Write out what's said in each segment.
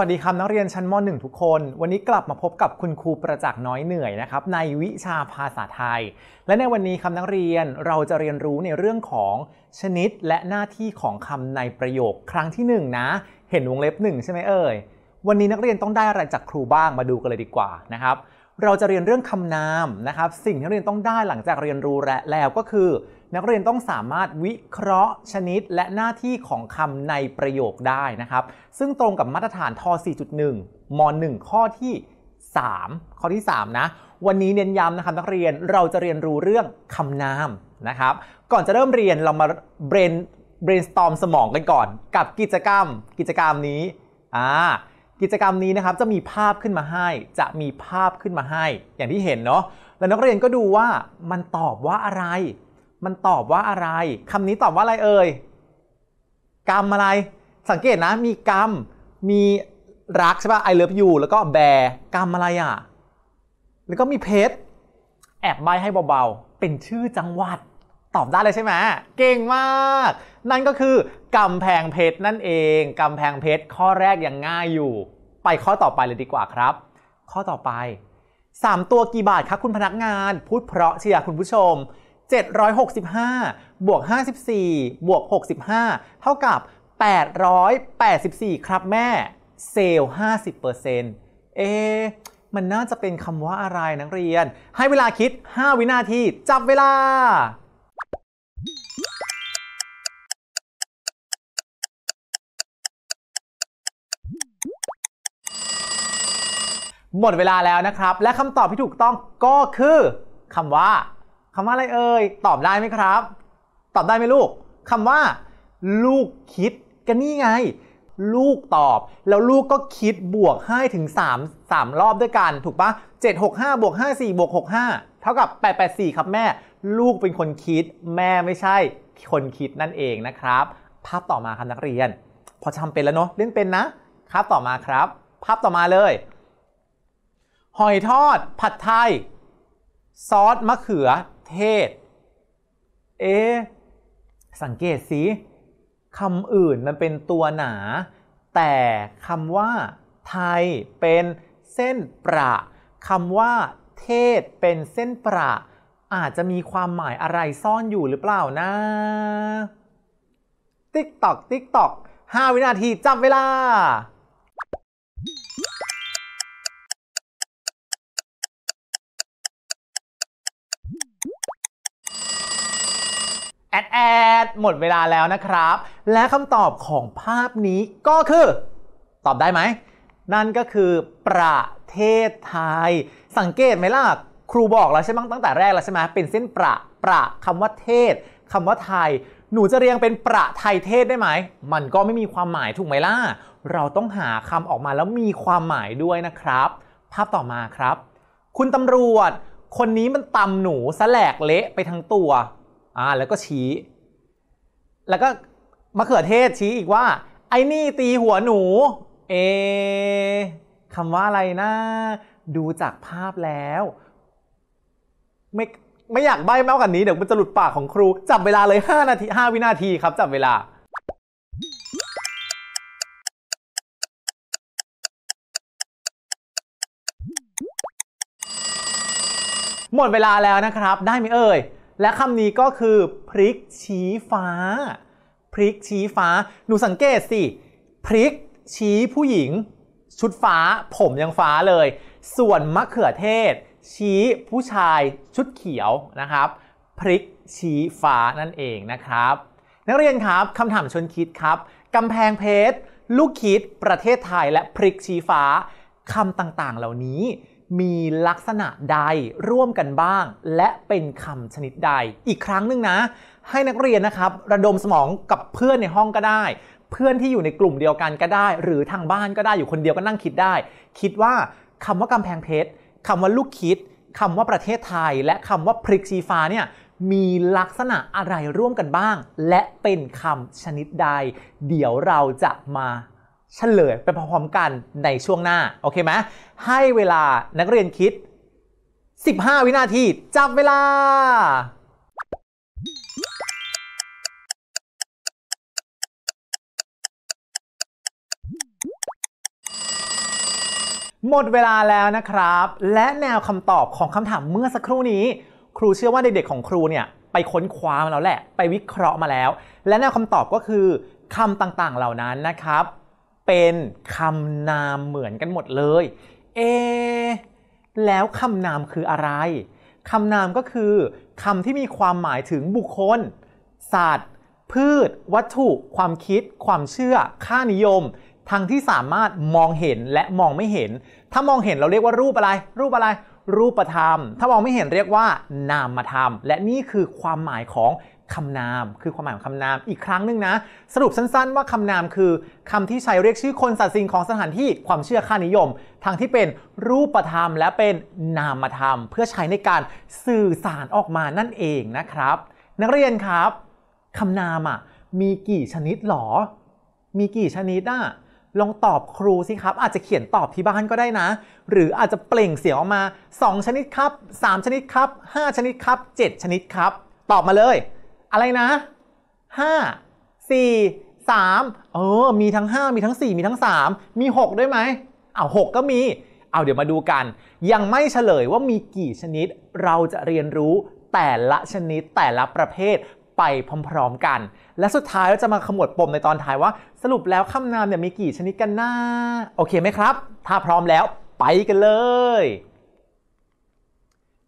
วัสดีครับนักเรียนชั้นม .1 ทุกคน วันนี้กลับมาพบกับคุณครูประจักษ์น้อยเหนื่อยนะครับในวิชาภาษาไทย และในวันนี้คำนักเรียนเราจะเรียนรู้ในเรื่องของชนิดและหน้าที่ของคำในประโยคครั้งที่1นะเห็นวงเล็บ1ใช่ไหมเอ่ยวันนี้นักเรียนต้องได้อะไรจากครูบ้างมาดูกันเลยดีกว่านะครับ เราจะเรียนเรื่องคำนามนะครับ สิ่งที่นักเรียนต้องได้หลังจากเรียนรู้แลแล้วก็คือนักเรียนต้องสามารถวิเคราะห์ชนิดและหน้าที่ของคำในประโยคได้นะครับ ซึ่งตรงกับมาตรฐานท4.1ม1ข้อที่ 3 ข้อที่ 3 นะ วันนี้เน้นย้ำนะครับนักเรียน เราจะเรียนรู้เรื่องคำนามนะครับ ก่อนจะเริ่มเรียนเรามาเบรน brainstorm สมองกันก่อน กับกิจกรรมกิจกรรมนี้ อ่า กิจกรรมนี้นะครับจะมีภาพขึ้นมาให้ จะมีภาพขึ้นมาให้ อย่างที่เห็นเนาะ แล้วนักเรียนก็ดูว่ามันตอบว่าอะไรมันตอบว่าอะไรคำนี้ตอบว่าอะไรเอ่ยกรรมอะไร สังเกตนะมีกรรมมีรักใช่ป่ะไอเลิฟยูแล้วก็แบกรรมอะไรอ่ะแล้วก็มีเพชรแอบใบให้เบาๆ เป็นชื่อจังหวัด ตอบได้เลยใช่ไหมเก่งมาก นั่นก็คือกำแพงเพชรนั่นเองกำแพงเพชรข้อแรกยังง่ายอยู่ ไปข้อต่อไปเลยดีกว่าครับ ข้อต่อไป 3 ตัวกี่บาทคะคุณพนักงานพูดเพราะเชียร์คุณผู้ชม765 บวก 54 บวก 65 เท่ากับ884 ครับแม่เซลล์50%เอ มันน่าจะเป็นคำว่าอะไรนักเรียน ให้เวลาคิด 5 วินาทีจับเวลา หมดเวลาแล้วนะครับ และคำตอบที่ถูกต้องก็คือคำว่าคำว่าอะไรเอ่ยตอบได้ไหมครับ ตอบได้ไหมลูกคำว่า ลูกคิดก็นี่ไง ลูกตอบ แล้วลูกก็คิดบวกให้ถึง3 3 รอบด้วยกัน ถูกปะ765บวก54บวก65เท่ากับ884 ครับแม่ ลูกเป็นคนคิดแม่ไม่ใช่คนคิดนั่นเองนะครับ ภาพต่อมาครับนักเรียน พอทำเป็นแล้วเนาะเล่นเป็นนะครับต่อมาครับ ภาพต่อมาเลย หอยทอด ผัดไทยซอสมะเขือเทศ เอ๊สังเกตสิ คำอื่นมันเป็นตัวหนา แต่คำว่าไทยเป็นเส้นประ คำว่าเทศเป็นเส้นประ อาจจะมีความหมายอะไรซ่อนอยู่หรือเปล่านะ ติ๊กตอกติ๊กตอก5วินาทีจับเวลาดแอดหมดเวลาแล้วนะครับ และคำตอบของภาพนี้ก็คือ ตอบได้ไหม นั่นก็คือประเทศไทย สังเกตไหมล่ะ ครูบอกแล้วใช่ไหมตั้งแต่แรกแล้วใช่ไหมเป็นเส้นประประคำว่าเทศคำว่าไทย หนูจะเรียงเป็นประไทยเทศได้ไหม มันก็ไม่มีความหมายถูกไหมล่ะ เราต้องหาคำออกมาแล้วมีความหมายด้วยนะครับ ภาพต่อมาครับ คุณตำรวจ คนนี้มันตำหนูสแลกเละไปทั้งตัวอ่า แล้วก็ชี้แล้วก็มะเขือเทศชี้อีกว่า ไอ้นี่ ตีหัวหนู เอคำว่าอะไรนะดูจากภาพแล้ว ไม่ ไม่ อยาก ใบ้มากกว่านี้ เดี๋ยว มันจะหลุด ปากของครู จับเวลาเลย 5 นาที 5 วินาทีครับ จับเวลา หมด เวลาแล้วนะครับ ได้ไหมเอ่ยและคำนี้ก็คือพริกชี้ฟ้าพริกชี้ฟ้า หนูสังเกตสิ พริกชี้ผู้หญิง ชุดฟ้า ผมยังฟ้าเลย ส่วนมะเขือเทศ ชี้ผู้ชายชุดเขียวนะครับพริกชี้ฟ้านั่นเองนะครับ นักเรียนครับคำถามชวนคิดครับกำแพงเพชรลูกคิดประเทศไทย และพริกชี้ฟ้าคำต่างๆ เหล่านี้มีลักษณะใดร่วมกันบ้าง และเป็นคำชนิดใด อีกครั้งหนึ่งนะ ให้นักเรียนนะครับ ระดมสมองกับเพื่อนในห้องก็ได้ เพื่อนที่อยู่ในกลุ่มเดียวกันก็ได้ หรือทางบ้านก็ได้อยู่คนเดียวก็นั่งคิดได้ คิดว่าคำว่ากำแพงเพชรคำว่าลูกคิดคำว่าประเทศไทยและคำว่าพริกชีฟ้าเนี่ยมีลักษณะอะไรร่วมกันบ้าง และเป็นคำชนิดใด เดี๋ยวเราจะมาเฉลยไปพร้อมกันในช่วงหน้า โอเคไหมให้เวลานักเรียนคิด 15 วินาที จับเวลา หมดเวลาแล้วนะครับ และแนวคำตอบของคำถามเมื่อสักครู่นี้ ครูเชื่อว่าเด็กๆ ของครูเนี่ย ไปค้นคว้ามาแล้วแหละ ไปวิเคราะห์มาแล้ว และแนวคำตอบก็คือคำต่างๆ เหล่านั้นนะครับเป็นคำนามเหมือนกันหมดเลย เอแล้วคำนามคืออะไร คำนามก็คือคำที่มีความหมายถึงบุคคล สัตว์ พืช วัตถุ ความคิด ความเชื่อ ค่านิยม ทั้งที่สามารถมองเห็นและมองไม่เห็น ถ้ามองเห็นเราเรียกว่ารูปอะไร รูปอะไร รูปธรรม ถ้ามองไม่เห็นเรียกว่านามธรรม และนี่คือความหมายของคำนาม คือความหมายของคำนาม อีกครั้งหนึ่งนะ สรุปสั้นๆ ว่าคำนามคือคำที่ใช้เรียกชื่อคนสัตว์สิ่งของสถานที่ ความเชื่อค่านิยม ทางที่เป็นรูปธรรมและเป็นนามธรรม เพื่อใช้ในการสื่อสารออกมานั่นเองนะครับ นักเรียนครับคำนามอ่ะ มีกี่ชนิดหรอ มีกี่ชนิดอ่ะ ลองตอบครูสิครับ อาจจะเขียนตอบที่บ้านก็ได้นะ หรืออาจจะเปล่งเสียงออกมา 2 ชนิดครับ 3 ชนิดครับ 5 ชนิดครับ 7 ชนิดครับ ตอบมาเลยอะไรนะห้าสี่สามเออมีทั้งห้ามีทั้งสี่มีทั้งสามมีหกด้วยไหมเอาหกก็มี เอาเดี๋ยวมาดูกัน ยังไม่เฉลยว่ามีกี่ชนิดเราจะเรียนรู้แต่ละชนิดแต่ละประเภทไปพร้อมๆกัน และสุดท้ายเราจะมาขมวดปมในตอนท้ายว่า สรุปแล้วคำนามเนี่ยมีกี่ชนิดกันนะโอเคไหมครับ ถ้าพร้อมแล้วไปกันเลย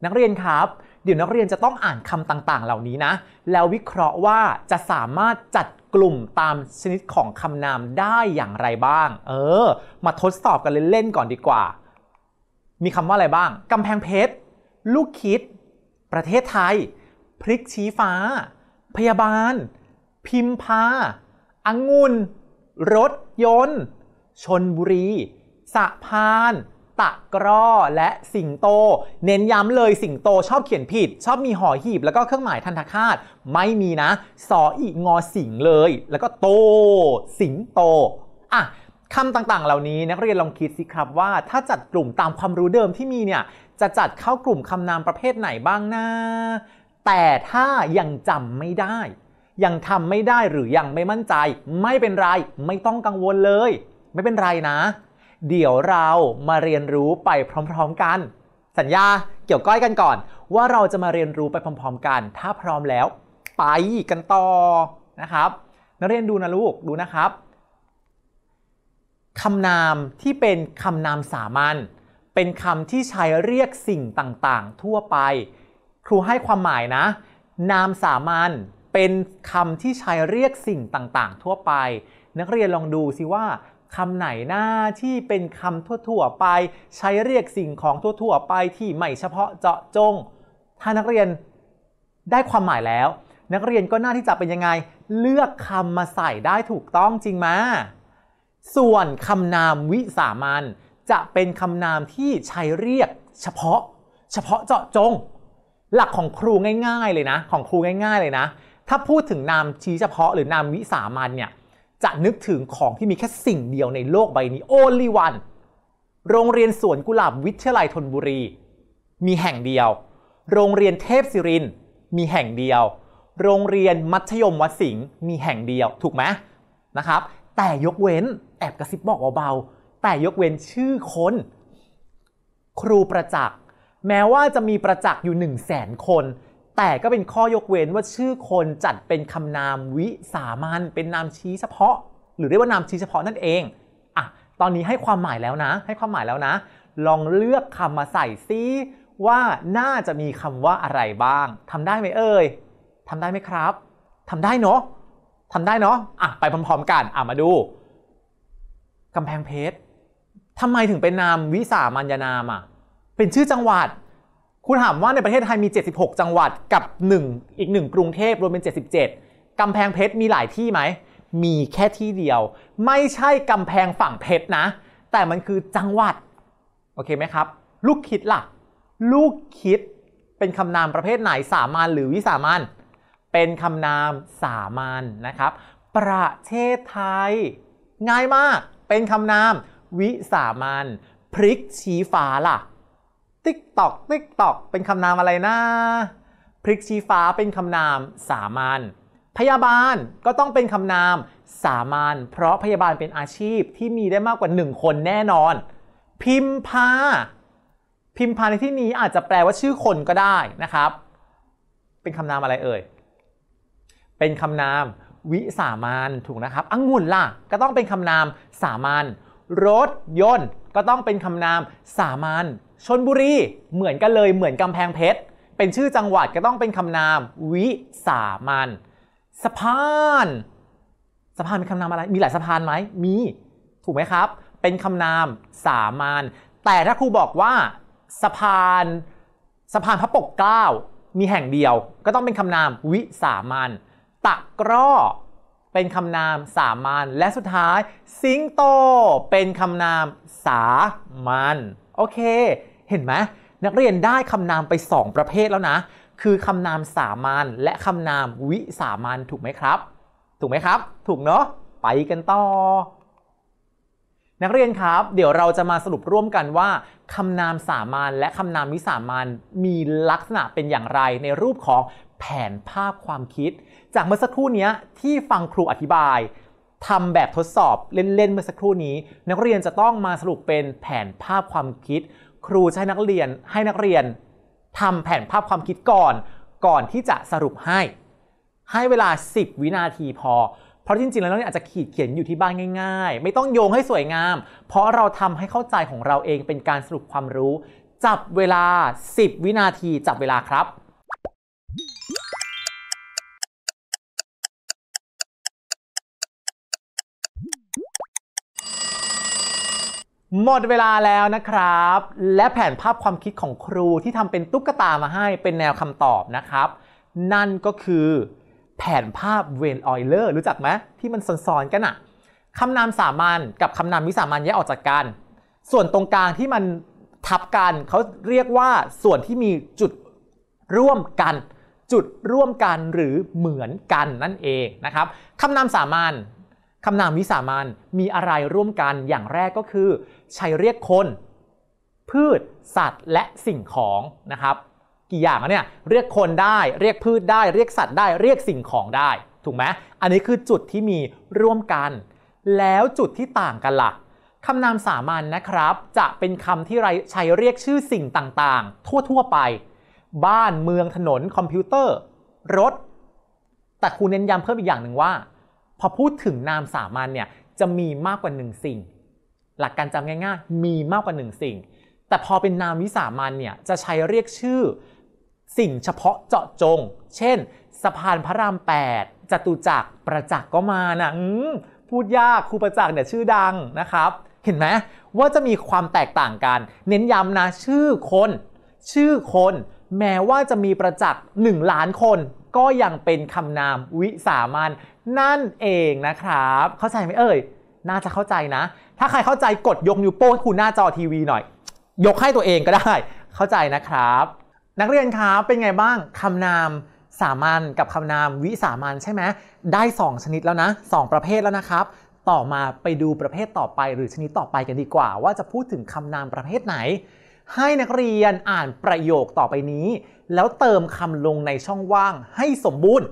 นักเรียนครับดี๋ยวนักเรียนจะต้องอ่านคำต่างๆ เหล่านี้นะ แล้ววิเคราะห์ว่าจะสามารถจัดกลุ่มตามชนิดของคำนามได้อย่างไรบ้าง เออ มาทดสอบกันเล่นๆก่อนดีกว่า มีคำว่าอะไรบ้างกำแพงเพชรลูกคิด ประเทศไทย พริกชี้ฟ้า พยาบาล พิมพาอังุนรถยนต์ชนบุรี สะพานตะกร้อและสิงโต เน้นย้ำเลยสิงโตชอบเขียนผิด ชอบมี หอ หีบแล้วก็เครื่องหมายทันทคาตไม่มีนะ สออีกงอสิงเลย แล้วก็โต สิงโตอ่ะคำต่างๆ เหล่านี้นักเรียนลองคิดสิครับว่าถ้าจัดกลุ่มตามความรู้เดิมที่มีเนี่ยจะจัดเข้ากลุ่มคำนามประเภทไหนบ้าง นะ แต่ถ้ายังจำไม่ได้ ยังทำไม่ได้หรือยังไม่มั่นใจ ไม่เป็นไรไม่ต้องกังวลเลย ไม่เป็นไรนะเดี๋ยวเรามาเรียนรู้ไปพร้อมๆกัน สัญญาเกี่ยวก้อยกันก่อน ว่าเราจะมาเรียนรู้ไปพร้อมๆกัน ถ้าพร้อมแล้ว ไปกันต่อนะครับ นักเรียนดูนะลูกดูนะครับคำนามที่เป็นคำนามสามัญเป็นคำที่ใช้เรียกสิ่งต่างๆ ทั่วไป ครูให้ความหมายนะ นามสามัญเป็นคำที่ใช้เรียกสิ่งต่างๆ ทั่วไป นักเรียนลองดูสิว่าคำไหนหน้าที่เป็นคำทั่ว ๆ ไป ใช้เรียกสิ่งของทั่ว ๆ ไปที่ไม่เฉพาะเจาะจง ถ้านักเรียนได้ความหมายแล้ว นักเรียนก็น่าที่จะเป็นยังไง เลือกคำมาใส่ได้ถูกต้องจริงมา ส่วนคำนามวิสามันจะเป็นคำนามที่ใช้เรียกเฉพาะเฉพาะเจาะจง หลักของครูง่ายๆ เลยนะของครูง่ายๆเลยนะ ถ้าพูดถึงนามชี้เฉพาะ หรือนามวิสามันเนี่ยจะนึกถึงของที่มีแค่สิ่งเดียวในโลกใบนี้ only one โรงเรียนสวนกุหลาบวิทยาลัยธนบุรี มีแห่งเดียว โรงเรียนเทพศิรินมีแห่งเดียว โรงเรียนมัธยมวัดสิงห์มีแห่งเดียว ถูกไหมนะครับ แต่ยกเว้นแอบกระซิบบอกเบาๆ แต่ยกเว้นชื่อคน ครูประจักษ์ แม้ว่าจะมีประจักษ์อยู่1 0 0 0 0แสนคนแต่ก็เป็นข้อยกเว้นว่าชื่อคนจัดเป็นคำนามวิสามันเป็นนามชี้เฉพาะ หรือเรียกว่านามชี้เฉพาะนั่นเองอ่ะตอนนี้ให้ความหมายแล้วนะ ให้ความหมายแล้วนะ ลองเลือกคำมาใส่ซิว่าน่าจะมีคำว่าอะไรบ้าง ทำได้ไหมเอ่ยทำได้ไหมครับ ทำได้เนาะทำได้เนาะอ่ะไปพร้อมๆกันอ่ะมาดูกำแพงเพชรทำไมถึงเป็นนามวิสามัญนามอ่ะ เป็นชื่อจังหวัดคุณถามว่าในประเทศไทยมี 76 จังหวัดกับ 1 อีก 1 กรุงเทพรวมเป็น 77 กำแพงเพชรมีหลายที่ไหม มีแค่ที่เดียว ไม่ใช่กำแพงฝั่งเพชรนะแต่มันคือจังหวัดโอเคไหมครับลูกคิดล่ะลูกคิดเป็นคำนามประเภทไหนสามัญหรือวิสามัญเป็นคำนามสามัญนนะครับ ประเทศไทย ง่ายมาก เป็นคำนามวิสามัญพริกชี้ฟ้าล่ะติ๊กตอกติ๊กตอกเป็นคำนามอะไรนะ พริกชี้ฟ้าเป็นคำนาม สามัญพยาบาลก็ต้องเป็นคำนาม สามัญเพราะพยาบาลเป็นอาชีพที่มีได้มากกว่า 1 คนแน่นอน พิมพาพิมพาใน ที่นี้อาจจะแปลว่าชื่อคนก็ได้นะครับ เป็นคำนามอะไรเอ่ยเป็นคำนามวิสามันถูกนะครับองุ่นล่ะ ก็ต้องเป็นคำนาม สามัญรถยนต์ก็ต้องเป็นคำนามสามัญชนบุรีเหมือนกันเลยเหมือนกำแพงเพชรเป็นชื่อจังหวัดก็ต้องเป็นคำนามวิสามันสะพานสะพานเป็นคำนามอะไร มีหลายสะพานไหมมี ถูกไหมครับ เป็นคำนามสามัญแต่ถ้าครูบอกว่าสะพานสะพานพระปกเกล้า มีแห่งเดียว ก็ต้องเป็นคำนามวิสามันตะกร้อเป็นคำนามสามัญและสุดท้ายสิงโตเป็นคำนามสามัญโอเค เห็นไหมนักเรียนได้คำนามไป 2 ประเภทแล้วนะ คือคำนามสามัญและคำนามวิสามัญถูกไหมครับ ถูกไหมครับถูกเนาะไปกันต่อ นักเรียนครับ เดี๋ยวเราจะมาสรุปร่วมกันว่า คำนามสามัญและคำนามวิสามัญมีลักษณะเป็นอย่างไรในรูปของแผนภาพความคิด จากเมื่อสักครู่นี้ที่ฟังครูอธิบายทำแบบทดสอบเล่นๆ เมื่อสักครู่นี้ นักเรียนจะต้องมาสรุปเป็นแผนภาพความคิด ครูจะให้นักเรียนให้นักเรียนทำแผนภาพความคิดก่อน ก่อนที่จะสรุปให้ ให้เวลา 10 วินาทีพอ เพราะจริงๆ แล้วเนี่ยอาจจะขีดเขียนอยู่ที่บ้านง่ายๆ ไม่ต้องโยงให้สวยงาม เพราะเราทำให้เข้าใจของเราเองเป็นการสรุปความรู้ จับเวลา 10 วินาทีจับเวลาครับหมดเวลาแล้วนะครับ และแผนภาพความคิดของครูที่ทำเป็นตุ๊กตามาให้เป็นแนวคำตอบนะครับ นั่นก็คือแผนภาพเวนออยเลอร์รู้จักไหมที่มันซ้อนๆกันอะคำนามสามัญกับคำนามวิสามัญแยกออกจากกัน ส่วนตรงกลางที่มันทับกันเขาเรียกว่าส่วนที่มีจุดร่วมกัน จุดร่วมกันหรือเหมือนกันนั่นเองนะครับคำนามสามัญคำนามวิสามันมีอะไรร่วมกันอย่างแรกก็คือใช้เรียกคน พืช สัตว์ และสิ่งของนะครับ กี่อย่างเนี่ย เรียกคนได้เรียกพืชได้ เรียกสัตว์ได้เรียกสิ่งของได้ ถูกไหมอันนี้คือจุดที่มีร่วมกัน แล้วจุดที่ต่างกันละ่ะคำนามสามัญนนะครับ จะเป็นคำที่ใช้เรียกชื่อสิ่งต่าง ๆ ทั่ว ๆ ไป บ้าน เมืองถนน คอมพิวเตอร์ รถ แต่ครูเน้นย้ำเพิ่มอีกอย่างหนึ่งว่า พอพูดถึงนามสามัญเนี่ย จะมีมากกว่าหนึ่งสิ่งหลัก การจำง่าย ๆ มีมากกว่า1สิ่ง แต่พอเป็นนามวิสามันเนี่ยจะใช้เรียกชื่อสิ่งเฉพาะเจาะจง เช่น สะพานพระราม 8จตุจักรประจักษ์ก็มานะพูดยากครูประจักษ์เนี่ยชื่อดังนะครับ เห็นไหมว่าจะมีความแตกต่างกัน เน้นย้ำนะชื่อคนชื่อคน แม้ว่าจะมีประจักษ์1ล้านคน ก็ยังเป็นคำนามวิสามันนั่นเองนะครับ เข้าใจไหมเอ่ยน่าจะเข้าใจนะ ถ้าใครเข้าใจกดยกนิ้วโป้งให้คุณหน้าจอทีวีหน่อย ยกให้ตัวเองก็ได้ เข้าใจนะครับ นักเรียนครับเป็นไงบ้าง คำนามสามัญกับคำนามวิสามัญใช่ไหมได้ 2 ชนิดแล้วนะ 2 ประเภทแล้วนะครับ ต่อมาไปดูประเภทต่อไปหรือชนิดต่อไปกันดีกว่า ว่าจะพูดถึงคำนามประเภทไหน ให้นักเรียนอ่านประโยคต่อไปนี้ แล้วเติมคำลงในช่องว่างให้สมบูรณ์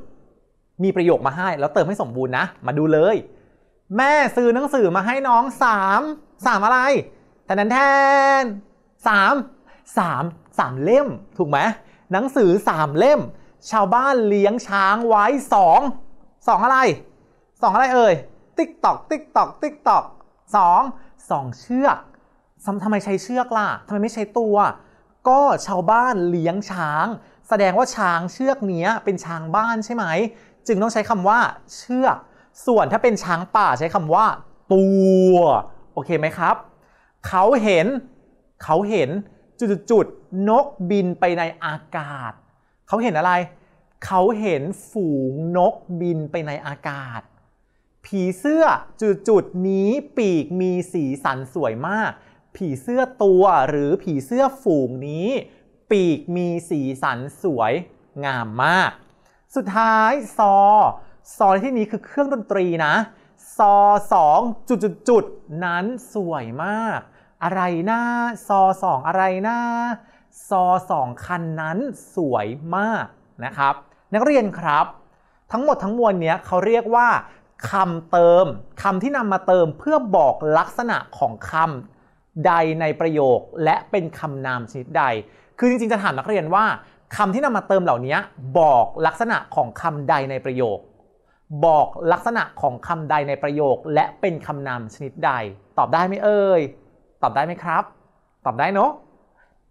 มีประโยคมาให้ แล้วเติมให้สมบูรณ์นะ มาดูเลยแม่ซื้อหนังสือมาให้น้องสามสามอะไรแทนันแทนสามสามสามเล่ม ถูกไหมหนังสือสามเล่ม ชาวบ้านเลี้ยงช้างไว้สองสองอะไรสองอะไรเอ่ยติ๊กตอกติ๊กตอกติ๊กตอกสองสองเชือก ทำไมใช้เชือกล่ะ ทำไมไม่ใช้ตัวก็ชาวบ้านเลี้ยงช้าง แสดงว่าช้างเชือกเนี้ย เป็นช้างบ้านใช่ไหม จึงต้องใช้คำว่าเชือกส่วนถ้าเป็นช้างป่าใช้คำว่าตัว โอเคไหมครับเขาเห็นเขาเห็นจุดๆนกบินไปในอากาศ เขาเห็นอะไร เขาเห็นฝูงนกบินไปในอากาศ ผีเสื้อจุดจุดนี้ปีกมีสีสันสวยมาก ผีเสื้อตัวหรือผีเสื้อฝูงนี้ ปีกมีสีสันสวยงามมาก สุดท้าย ซอซอในที่นี้คือเครื่องดนตรีนะ ซอสองจุดจุดจุดนั้นสวยมาก อะไรนะซอสองอะไรนะซอสองคันนั้นสวยมากนะครับ นักเรียนครับ ทั้งหมดทั้งมวลเนี้ยเขาเรียกว่าคำเติมคำที่นำมาเติมเพื่อบอกลักษณะของคำใดในประโยค และเป็นคำนามชนิดใด คือจริงๆจะถามนักเรียนว่าคำที่นำมาเติมเหล่านี้ บอกลักษณะของคำใดในประโยคบอกลักษณะของคำใดในประโยคและเป็นคำนามชนิดใด ตอบได้ไหมเอ่ยตอบได้ไหมครับ ตอบได้เนาะ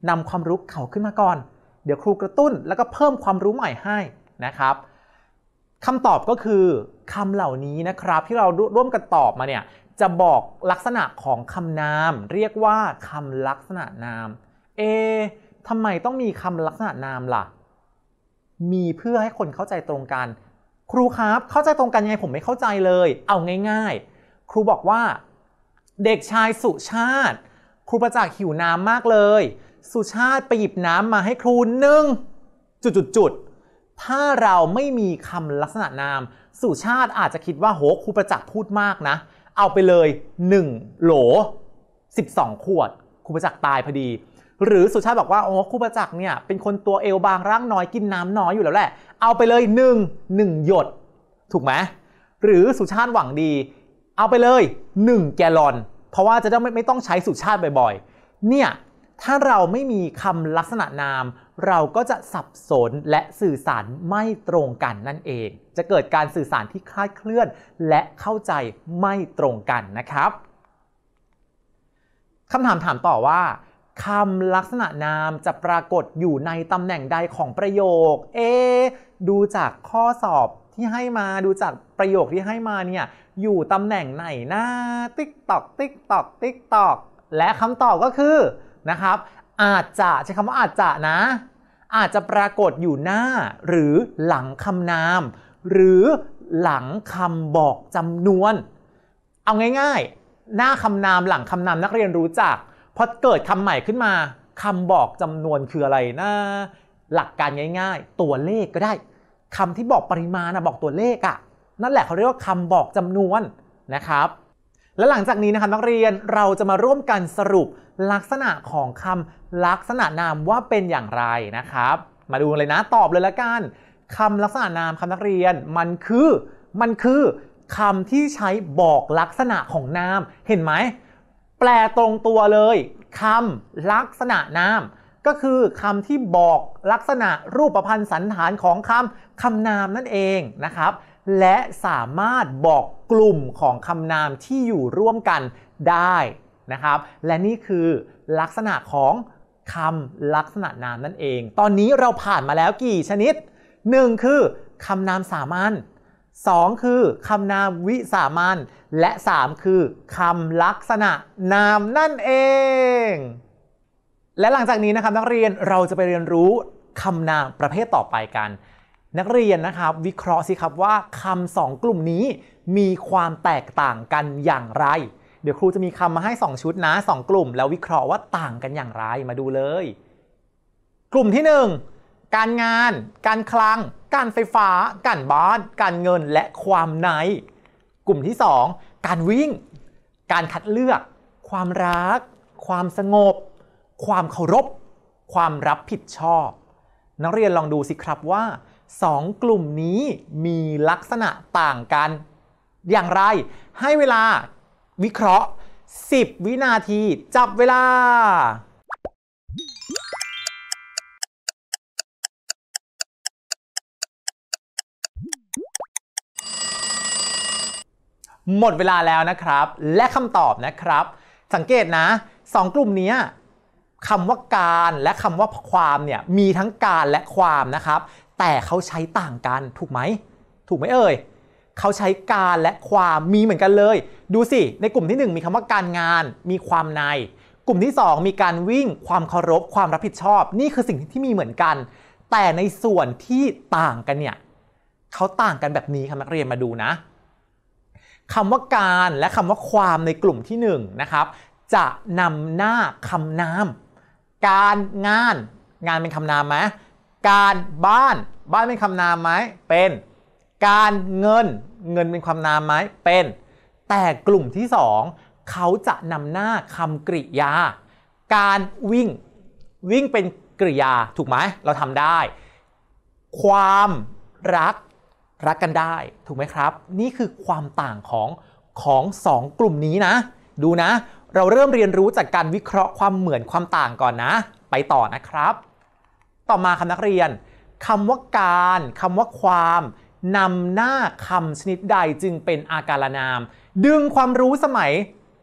นำความรู้เข่าขึ้นมาก่อน เดี๋ยวครูกระตุ้นแล้วก็เพิ่มความรู้ใหม่ให้นะครับคำตอบก็คือคำเหล่านี้นะครับ ที่เราร่วมกันตอบมาเนี่ย จะบอกลักษณะของคำนามเรียกว่าคำลักษณะนามเอทำไมต้องมีคำลักษณะนามล่ะ มีเพื่อให้คนเข้าใจตรงกันครูครับ เข้าใจตรงกันยังไงผมไม่เข้าใจเลย เอาง่ายๆ ครูบอกว่าเด็กชายสุชาติ ครูประจักษ์หิวน้ำมากเลย สุชาติไปหยิบน้ำมาให้ครูหนึ่งจุดๆถ้าเราไม่มีคำลักษณะนามสุชาติอาจจะคิดว่าโหครูประจักษ์พูดมากนะ เอาไปเลย 1 โหล 12 ขวด ครูประจักษ์ตายพอดีหรือสุชาติบอกว่าโอ้คู่ประจักษ์เนี่ยเป็นคนตัวเอวบางร่างน้อยกินน้ำน้อยอยู่แล้วแหละ เอาไปเลยหนึ่งหนึ่งหยดถูกไหมหรือสุชาติหวังดี เอาไปเลย 1 แกลลอน เพราะว่าจะไม่ไม่ต้องใช้สุชาติบ่อยๆ เนี่ยถ้าเราไม่มีคำลักษณะนาม เราก็จะสับสนและสื่อสารไม่ตรงกันนั่นเอง จะเกิดการสื่อสารที่คลาดเคลื่อนและเข้าใจไม่ตรงกันนะครับคำถามถามต่อว่าคำลักษณะนามจะปรากฏอยู่ในตำแหน่งใดของประโยค เอดูจากข้อสอบที่ให้มาดูจากประโยคที่ให้มาเนี่ย อยู่ตำแหน่งไหนนะติ๊กตอกติ๊กตอกติ๊กตอก และคำตอบก็คือนะครับ อาจจะใช้คำว่าอาจจะนะ อาจจะปรากฏอยู่หน้าหรือหลังคำนาม หรือหลังคำบอกจำนวน เอาง่ายๆ หน้าคำนามหลังคำนามนักเรียนรู้จักพอเกิดคำใหม่ขึ้นมาคำบอกจำนวนคืออะไรนะ หลักการง่าย ๆ ตัวเลขก็ได้คำที่บอกปริมาณนะบอกตัวเลขอะ่ะนั่นแหละเขาเรียกว่าคำบอกจำนวนนะครับ และหลังจากนี้นะครับนักเรียนเราจะมาร่วมกันสรุปลักษณะของคำลักษณะนามว่าเป็นอย่างไรนะครับ มาดูเลยนะตอบเลยละกันคำลักษณะนามคำนักเรียนมันคือมันคือคำที่ใช้บอกลักษณะของนามเห็นไหมแปลตรงตัวเลยคำลักษณะนาม ก็คือคำที่บอกลักษณะรูปพันธ์สันฐานของคำคำนามนั่นเองนะครับและสามารถบอกกลุ่มของคำนามที่อยู่ร่วมกันได้นะครับ และนี่คือลักษณะของคำลักษณะนามนั่นเอง ตอนนี้เราผ่านมาแล้วกี่ชนิด1คือคำนามสามัญ2คือคำนามวิสามัญและ3คือคำลักษณะ นามนั่นเอง และหลังจากนี้นะครับนักเรียนเราจะไปเรียนรู้คำนามประเภทต่อไปกัน นักเรียนนะครับวิเคราะห์สิครับว่าคำสองกลุ่มนี้มีความแตกต่างกันอย่างไร เดี๋ยวครูจะมีคำมาให้ 2 ชุดนะ 2 กลุ่ม แล้ววิเคราะห์ว่าต่างกันอย่างไรมาดูเลย กลุ่มที่ 1 การงาน การคลังการไฟฟ้า การบ้านการเงิน และความในกลุ่มที่ 2การวิ่ง การคัดเลือก ความรัก ความสงบ ความเคารพ ความรับผิดชอบ นักเรียนลองดูสิครับว่าสองกลุ่มนี้มีลักษณะต่างกัน อย่างไร ให้เวลาวิเคราะห์ 10 วินาทีจับเวลาหมดเวลาแล้วนะครับและคำตอบนะครับ สังเกตนะสองกลุ่มนี้คำว่าการและคำว่าความเนี่ยมีทั้งการและความนะครับ แต่เขาใช้ต่างกันถูกไหม ถูกไหมเอ่ยเขาใช้การและความมีเหมือนกันเลย ดูสิ ในกลุ่มที่ 1 มีคำว่าการงานมีความใน กลุ่มที่ 2 มีการวิ่งความเคารพความรับผิดชอบ นี่คือสิ่งที่มีเหมือนกัน แต่ในส่วนที่ต่างกันเนี่ยเขาต่างกันแบบนี้ครับนักเรียนมาดูนะคำว่าการและคำว่าความในกลุ่มที่1นนะครับจะนำหน้าคำนามการงานงานเป็นคำนามไหม การบ้านบ้านเป็นคำนามไหม เป็น การเงินเงินเป็นคำนามไหมเป็น แต่กลุ่มที่ 2เขาจะนำหน้าคำกริยา การวิ่งวิ่งเป็นกริยาถูกไหม เราทำได้ ความรักรักกันได้ถูกไหมครับ นี่คือความต่างของ ของ2กลุ่มนี้นะ ดูนะ เราเริ่มเรียนรู้จากการวิเคราะห์ความเหมือนความต่างก่อนนะ ไปต่อนะครับ ต่อมาคำนักเรียนคำว่าการคำว่าความนำหน้าคำชนิดใดจึงเป็นอาการนาม ดึงความรู้สมัย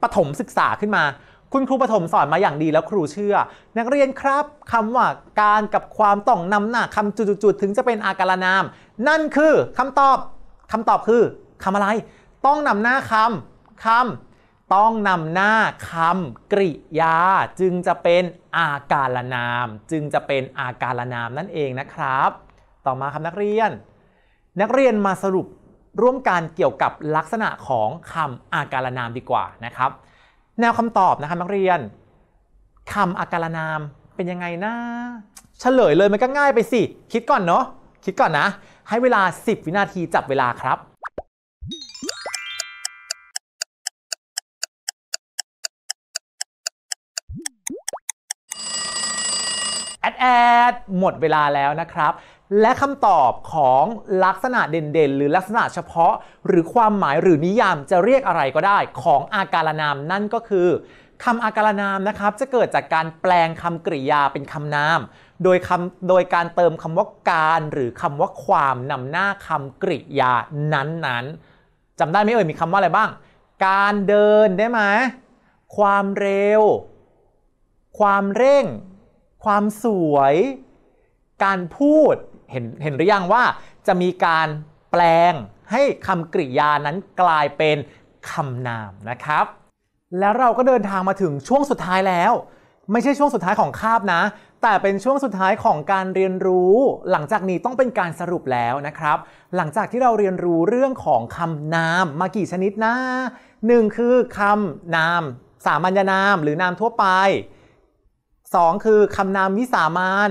ปฐมศึกษาขึ้นมาคุณครูปฐมสอนมาอย่างดีแล้วครูเชื่อ นักเรียนครับคำว่าการกับความต้องนำหน้าคำจุดๆถึงจะเป็นอาการนามนั่นคือคำตอบคำตอบคือคำอะไร ต้องนำหน้าคำคำต้องนำหน้าคำกริยา จึงจะเป็นอาการนาม จึงจะเป็นอาการนามนั่นเองนะครับ ต่อมาครับนักเรียน นักเรียนมาสรุปร่วมการเกี่ยวกับลักษณะของคำอาการนามดีกว่านะครับแนวคำตอบนะคะนักเรียนคำอาการนามเป็นยังไงนะเฉลยเลยมันก็ง่ายไปสิ คิดก่อนเนาะคิดก่อนนะ ให้เวลา 10 วินาทีจับเวลาครับ แอดแอดหมดเวลาแล้วนะครับและคำตอบของลักษณะเด่น ๆ หรือลักษณะเฉพาะ หรือความหมายหรือนิยามจะเรียกอะไรก็ได้ ของอาการนาม นั่นก็คือคำอาการนามนะครับจะเกิดจากการแปลงคำกริยาเป็นคำนามโดยคำโดยการเติมคำว่าการหรือคำว่าความนำหน้าคำกริยานั้นๆจำได้ไหมเอ่ยมีคำว่าอะไรบ้าง การเดินได้ไหม ความเร็ว ความเร่ง ความสวย การพูดเห็นเห็นหรือยังว่าจะมีการแปลงให้คำกริยานั้นกลายเป็นคำนามนะครับ แล้วเราก็เดินทางมาถึงช่วงสุดท้ายแล้ว ไม่ใช่ช่วงสุดท้ายของคาบนะ แต่เป็นช่วงสุดท้ายของการเรียนรู้ หลังจากนี้ต้องเป็นการสรุปแล้วนะครับ หลังจากที่เราเรียนรู้เรื่องของคำนามมากี่ชนิดนะหนึ่งคือคำนามสามัญนามหรือนามทั่วไป 2 คือคำนามวิสามัน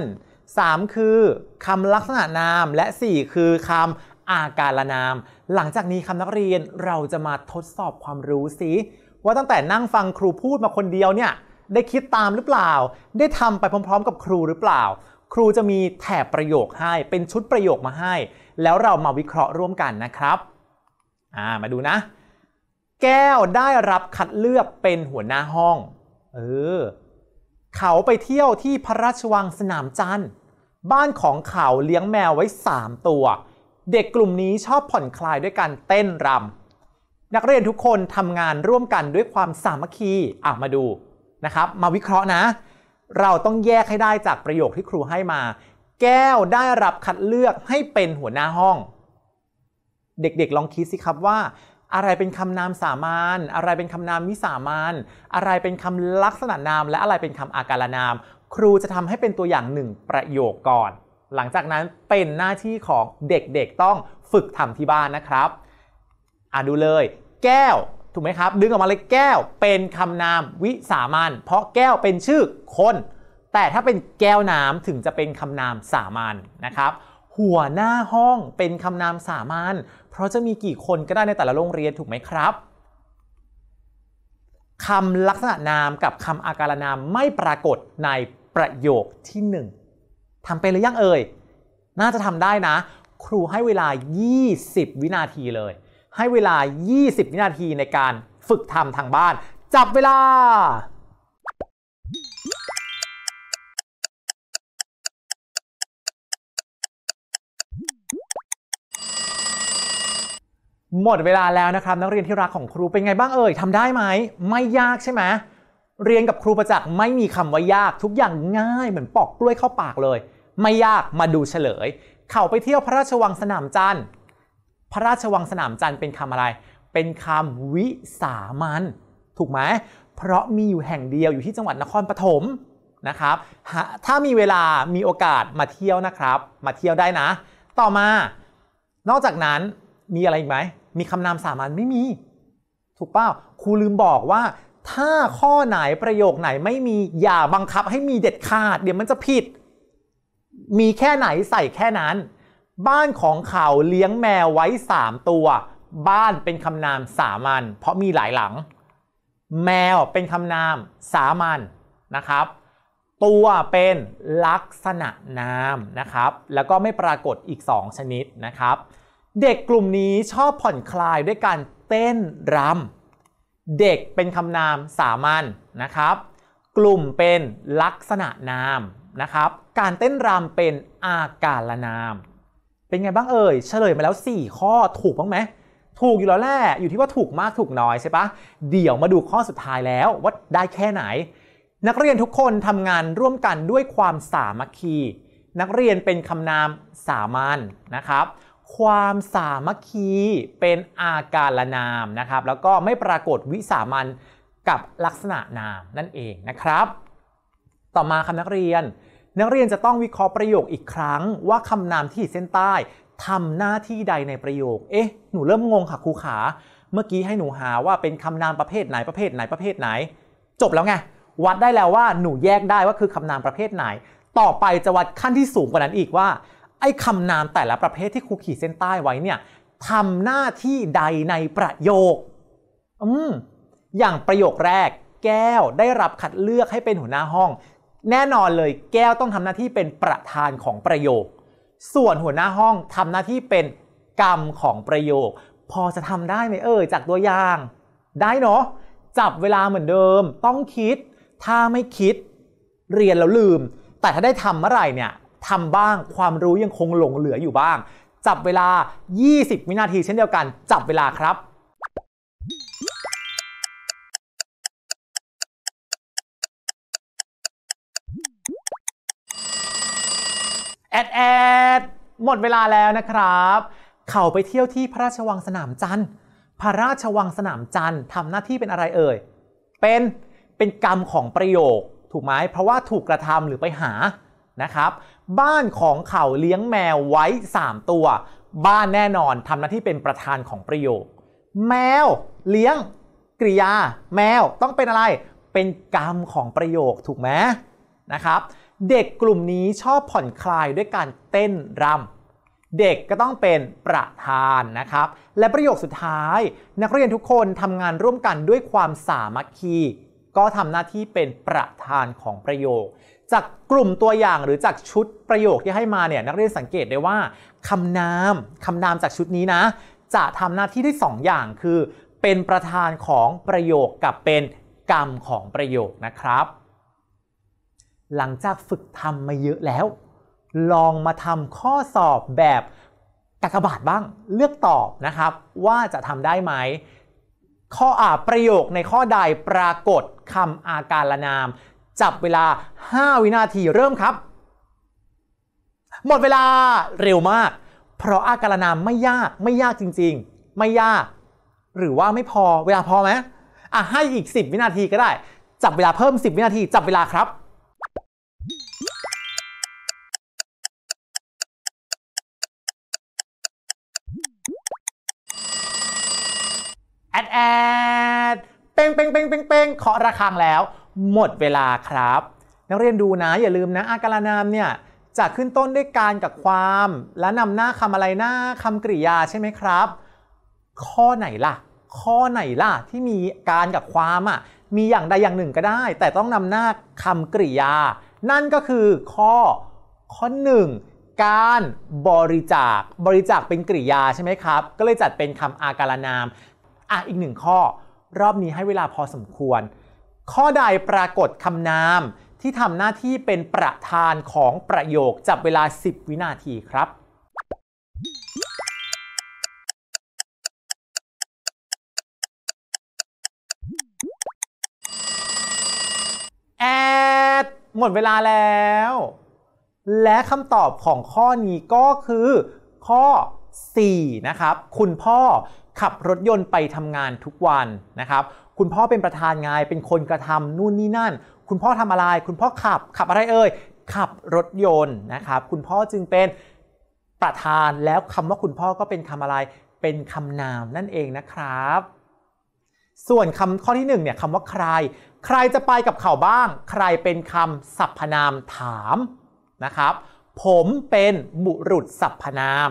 3 คือคำลักษณะนามและ 4 คือคำอาการละนาม หลังจากนี้คำนักเรียนเราจะมาทดสอบความรู้สิว่าตั้งแต่นั่งฟังครูพูดมาคนเดียวเนี่ยได้คิดตามหรือเปล่า ได้ทำไปพร้อม ๆ กับครูหรือเปล่า ครูจะมีแถบประโยคให้เป็นชุดประโยคมาให้ แล้วเรามาวิเคราะห์ร่วมกันนะครับามาดูนะ แก้วได้รับคัดเลือกเป็นหัวหน้าห้องเออเขาไปเที่ยวที่พระราชวังสนามจันทร์บ้านของเขาเลี้ยงแมวไว้ 3 ตัว เด็กกลุ่มนี้ชอบผ่อนคลายด้วยการเต้นรำ นักเรียนทุกคนทำงานร่วมกันด้วยความสามัคคีอ่ะมาดูนะครับ มาวิเคราะห์นะ เราต้องแยกให้ได้จากประโยคที่ครูให้มา แก้วได้รับคัดเลือกให้เป็นหัวหน้าห้อง เด็กๆลองคิดสิครับว่า อะไรเป็นคำนามสามานอะไรเป็นคำนามวิสามานอะไรเป็นคำลักษณะนาม และอะไรเป็นคำอาการนามครูจะทำให้เป็นตัวอย่างหนึ่งประโยคก่อน หลังจากนั้นเป็นหน้าที่ของเด็กๆต้องฝึกทำที่บ้านนะครับ อ่ะดูเลย แก้ว ถูกไหมครับ ดึงออกมาเลยแก้ว เป็นคำนามวิสามันเพราะแก้วเป็นชื่อคน แต่ถ้าเป็นแก้วน้ำถึงจะเป็นคำนามสามัญนนะครับ หัวหน้าห้องเป็นคำนามสามัญเพราะจะมีกี่คนก็ได้ในแต่ละโรงเรียนถูกไหมครับคำลักษณะนามกับคำอาการนามไม่ปรากฏในประโยคที่ 1 ทำเป็นหรือยังเอ่ย น่าจะทำได้นะ ครูให้เวลา 20 วินาทีเลย ให้เวลา 20 วินาทีในการฝึกทำทางบ้าน จับเวลา หมดเวลาแล้วนะครับ นักเรียนที่รักของครูเป็นไงบ้างเอ่ยทำได้ไหม ไม่ยากใช่ไหมเรียนกับครูประจักษ์ไม่มีคำว่ายาก ทุกอย่างง่าย เหมือนปอกกล้วยเข้าปากเลย ไม่ยากมาดูเฉลย เขาไปเที่ยวพระราชวังสนามจันทร์ พระราชวังสนามจันทร์เป็นคำอะไร เป็นคำวิสามันถูกไหม เพราะมีอยู่แห่งเดียวอยู่ที่จังหวัดนครปฐมนะครับ ถ้ามีเวลามีโอกาสมาเที่ยวนะครับ มาเที่ยวได้นะ ต่อมา นอกจากนั้นมีอะไรอีกไหมมีคำนามสามัญไม่มี ถูกเป้่าครูลืมบอกว่าถ้าข้อไหนประโยคไหนไม่มีอย่าบังคับให้มีเด็ดขาดเดี๋ยวมันจะผิด มีแค่ไหนใส่แค่นั้น บ้านของเขาเลี้ยงแมวไว้ 3 ตัว บ้านเป็นคำนามสามัญเพราะมีหลายหลัง แมวเป็นคำนามสามัญนะครับ ตัวเป็นลักษณะนามนะครับแล้วก็ไม่ปรากฏอีก 2 ชนิดนะครับ เด็กกลุ่มนี้ชอบผ่อนคลายด้วยการเต้นรำเด็กเป็นคำนามสามัญนนะครับ กลุ่มเป็นลักษณะนามนะครับ การเต้นรำเป็นอาการละนาม เป็นไงบ้างเอ่ยเฉลยมาแล้ว 4 ข้อถูกบ้างไหมถูกอยู่แล้วแหละอยู่ที่ว่าถูกมากถูกน้อยใช่ปะเดี๋ยวมาดูข้อสุดท้ายแล้วว่าได้แค่ไหน นักเรียนทุกคนทำงานร่วมกันด้วยความสามัคคี นักเรียนเป็นคำนามสามัญนนะครับความสามัคคีเป็นอาการละนามนะครับ แล้วก็ไม่ปรากฏวิสามันกับลักษณะนามนั่นเองนะครับ ต่อมาคำนักเรียนนักเรียนจะต้องวิเคราะห์ประโยคอีกครั้งว่าคำนามที่เส้นใต้ทำหน้าที่ใดในประโยค เอ๊ะหนูเริ่มงงค่ะครูขา เมื่อกี้ให้หนูหาว่าเป็นคำนามประเภทไหนประเภทไหนประเภทไหน จบแล้วไงวัดได้แล้วว่าหนูแยกได้ว่าคือคำนามประเภทไหน ต่อไปจะวัดขั้นที่สูงกว่านั้นอีกว่าไอ้คำนามแต่ละประเภทที่ครูขีดเส้นใต้ไว้เนี่ยทำหน้าที่ใดในประโยค อืมอย่างประโยคแรก แก้วได้รับคัดเลือกให้เป็นหัวหน้าห้อง แน่นอนเลยแก้วต้องทำหน้าที่เป็นประธานของประโยค ส่วนหัวหน้าห้องทำหน้าที่เป็นกรรมของประโยค พอจะทำได้ไหมเอ่ยจากตัวอย่างได้เนาะจับเวลาเหมือนเดิม ต้องคิด ถ้าไม่คิดเรียนแล้วลืม แต่ถ้าได้ทำเมื่อไหร่เนี่ยทำบ้างความรู้ยังคงหลงเหลืออยู่บ้าง จับเวลา 20 วินาทีเช่นเดียวกัน จับเวลาครับแอดแอดหมดเวลาแล้วนะครับ เขาไปเที่ยวที่พระราชวังสนามจันทร์ พระราชวังสนามจันทร์ทำหน้าที่เป็นอะไรเอ่ย เป็นเป็นกรรมของประโยค ถูกไหมเพราะว่าถูกกระทำหรือไปหานะครับบ้านของเขาเลี้ยงแมวไว้ 3 ตัว บ้านแน่นอนทำหน้าที่เป็นประธานของประโยค แมว เลี้ยง กริยาแมว ต้องเป็นอะไร เป็นกรรมของประโยคถูกไหมนะครับเด็กกลุ่มนี้ชอบผ่อนคลายด้วยการเต้นรำเด็กก็ต้องเป็นประธานนะครับ และประโยคสุดท้าย นักเรียนทุกคนทำงานร่วมกันด้วยความสามัคคีก็ทำหน้าที่เป็นประธานของประโยคจากกลุ่มตัวอย่างหรือจากชุดประโยคที่ให้มาเนี่ยนักเรียนสังเกตได้ว่าคำนามคำนามจากชุดนี้นะ จะทำหน้าที่ได้2ออย่างคือ เป็นประธานของประโยคกับเป็นกรรมของประโยคนะครับ หลังจากฝึกทำมาเยอะแล้ว ลองมาทำข้อสอบแบบกากบาทบ้างเลือกตอบนะครับ ว่าจะทำได้ไหม ข้ออ่าประโยคในข้อใดปรากฏคำอาการละนามจับเวลา 5 วินาทีเริ่มครับ หมดเวลาเร็วมาก เพราะอาการนามไม่ยากไม่ยากจริง ๆ ไม่ยาก หรือว่าไม่พอเวลาพอไหมอ่ะให้อีก 10 วินาทีก็ได้ จับเวลาเพิ่ม 10 วินาที จับเวลาครับ แอดแอดเป้งเป้งเป้งเป้งเป้งเคาะระฆังแล้วหมดเวลาครับ นักเรียนดูนะ อย่าลืมนะอาการนามเนี่ยจะขึ้นต้นด้วยการกับความ และนำหน้าคำอะไรหน้าคำกริยาใช่ไหมครับ ข้อไหนล่ะ ข้อไหนล่ะ ที่มีการกับความอ่ะมีอย่างใดอย่างหนึ่งก็ได้ แต่ต้องนำหน้าคำกริยา นั่นก็คือข้อข้อ1การบริจาคบริจาคเป็นกริยาใช่ไหมครับ ก็เลยจัดเป็นคำอาการนามอ่ะอีกหนึ่งข้อ รอบนี้ให้เวลาพอสมควรข้อใดปรากฏคำนาม ที่ทำหน้าที่เป็นประธานของประโยค จับเวลา 10 วินาทีครับ แอด หมดเวลาแล้ว และคำตอบของข้อนี้ก็คือข้อ 4 นะครับ คุณพ่อขับรถยนต์ไปทำงานทุกวันนะครับคุณพ่อเป็นประธานไง เป็นคนกระทำนู่นนี่นั่น คุณพ่อทำอะไร คุณพ่อขับ ขับอะไรเอ่ย ขับรถยนต์นะครับ คุณพ่อจึงเป็นประธาน แล้วคำว่าคุณพ่อก็เป็นคำอะไร เป็นคำนามนั่นเองนะครับ ส่วนคำข้อที่1เนี่ยคำว่าใคร ใครจะไปกับเขาบ้าง ใครเป็นคำสรรพนามถามนะครับ ผมเป็นบุรุษสรรพนาม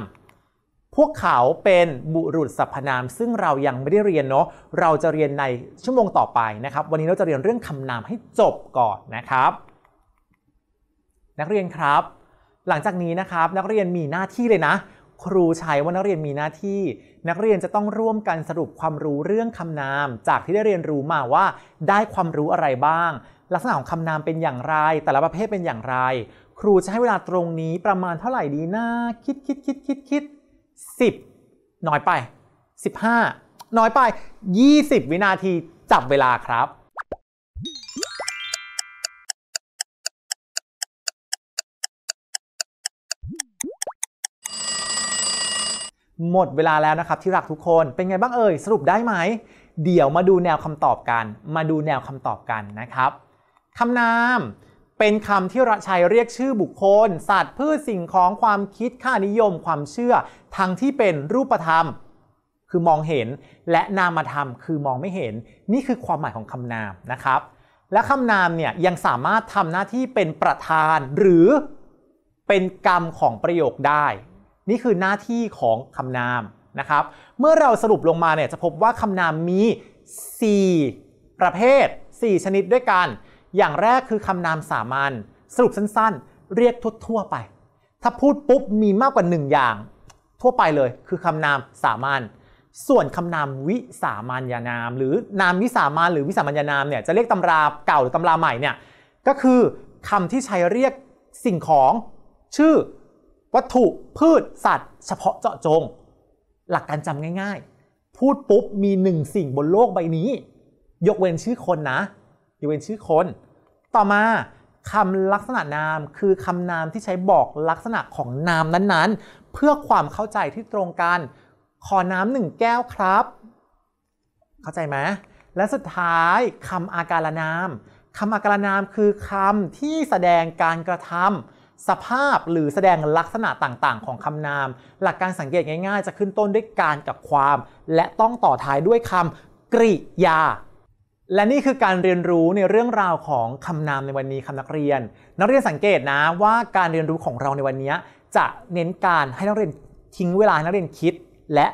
พวกเขาเป็นบุรุษสรรพนาม ซึ่งเรายังไม่ได้เรียนเนาะ เราจะเรียนในชั่วโมงต่อไปนะครับ วันนี้เราจะเรียนเรื่องคำนามให้จบก่อนนะครับ นักเรียนครับ หลังจากนี้นะครับ นักเรียนมีหน้าที่เลยนะ ครูใช้ว่านักเรียนมีหน้าที่ นักเรียนจะต้องร่วมกันสรุปความรู้เรื่องคำนาม จากที่ได้เรียนรู้มาว่า ได้ความรู้อะไรบ้าง ลักษณะของคำนามเป็นอย่างไร แต่ละประเภทเป็นอย่างไร ครูจะให้เวลาตรงนี้ ประมาณเท่าไหร่ดีนะคิดคิดคิดคิดคิด10 น้อยไป 15 น้อยไป 20 วินาทีจับเวลาครับ หมดเวลาแล้วนะครับที่รักทุกคนเป็นไงบ้างเอ่ยสรุปได้ไหม เดี๋ยวมาดูแนวคำตอบกัน มาดูแนวคำตอบกันนะครับคำนามเป็นคำที่ระชัยเรียกชื่อบุคคล สัตว์พืชสิ่งของความคิดค่านิยมความเชื่อ ทั้งที่เป็นรูปธรรมคือมองเห็น และนามธรรมคือมองไม่เห็น นี่คือความหมายของคำนามนะครับ และคำนามเนี่ยยังสามารถทำหน้าที่เป็นประธานหรือเป็นกรรมของประโยคได้ นี่คือหน้าที่ของคำนามนะครับ เมื่อเราสรุปลงมาเนี่ยจะพบว่าคำนามมี 4 ประเภท 4 ชนิดด้วยกันอย่างแรกคือคำนามสามัญสรุปสั้นๆ เรียกทั่วๆไป ถ้าพูดปุ๊บมีมากกว่าหนึ่งอย่าง ทั่วไปเลยคือคำนามสามัญส่วนคำนามวิสามัญญานาม หรือนามวิสามัญหรือวิสามัญญานามเนี่ยจะเรียกตำราเก่าหรือตำราใหม่เนี่ยก็คือคำที่ใช้เรียกสิ่งของชื่อ วัตถุพืชสัตว์ เฉพาะเจาะจง หลักการจำง่าย ๆ พูดปุ๊บมีหนึ่งสิ่งบนโลกใบนี้ยกเว้นชื่อคนนะยกเว้นชื่อคน ต่อมาคำลักษณะนามคือคำนามที่ใช้บอกลักษณะของนามนั้นๆ เพื่อความเข้าใจที่ตรงกัน ขอน้ำหนึ่งแก้วครับ เข้าใจไหมและสุดท้ายคำอาการนามคำอาการนามคือคำที่แสดงการกระทำสภาพหรือแสดงลักษณะต่างๆ ของคำนาม หลักการสังเกตง่าย ๆ จะขึ้นต้นด้วยการกับความ และต้องต่อท้ายด้วยคำกริยาและนี่คือการเรียนรู้ในเรื่องราวของคำนามในวันนี้คำนักเรียน นักเรียนสังเกตนะว่าการเรียนรู้ของเราในวันนี้จะเน้นการให้นักเรียนทิ้งเวลานักเรียนคิด และ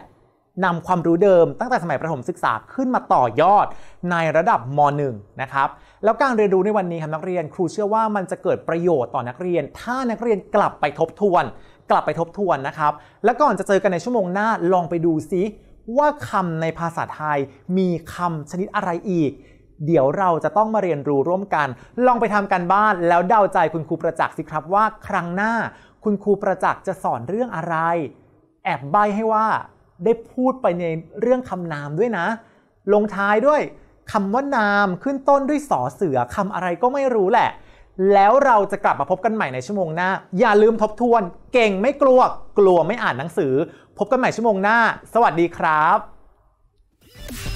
นำความรู้เดิมตั้งแต่สมัยประถมศึกษาขึ้นมาต่อยอด ในระดับม .1 นะครับแล้วการเรียนรู้ในวันนี้ครับนักเรียน ครูเชื่อว่ามันจะเกิดประโยชน์ต่อนักเรียน ถ้านักเรียนกลับไปทบทวน กลับไปทบทวนนะครับแล้วก่อนจะเจอกันในชั่วโมงหน้า ลองไปดูซิว่าคำในภาษาไทยมีคำชนิดอะไรอีก เดี๋ยวเราจะต้องมาเรียนรู้ร่วมกัน ลองไปทำกันบ้านแล้วเดาใจคุณครูประจักษ์สิครับว่า ครั้งหน้า คุณครูประจักษ์จะสอนเรื่องอะไร แอบใบให้ว่าได้พูดไปในเรื่องคำนามด้วยนะ ลงท้ายด้วยคำว่านามขึ้นต้นด้วยสอเสือคำอะไรก็ไม่รู้แหละ แล้วเราจะกลับมาพบกันใหม่ในชั่วโมงหน้าอย่าลืมทบทวนเก่งไม่กลัว กลัวไม่อ่านหนังสือพบกันใหม่ชั่วโมงหน้า สวัสดีครับ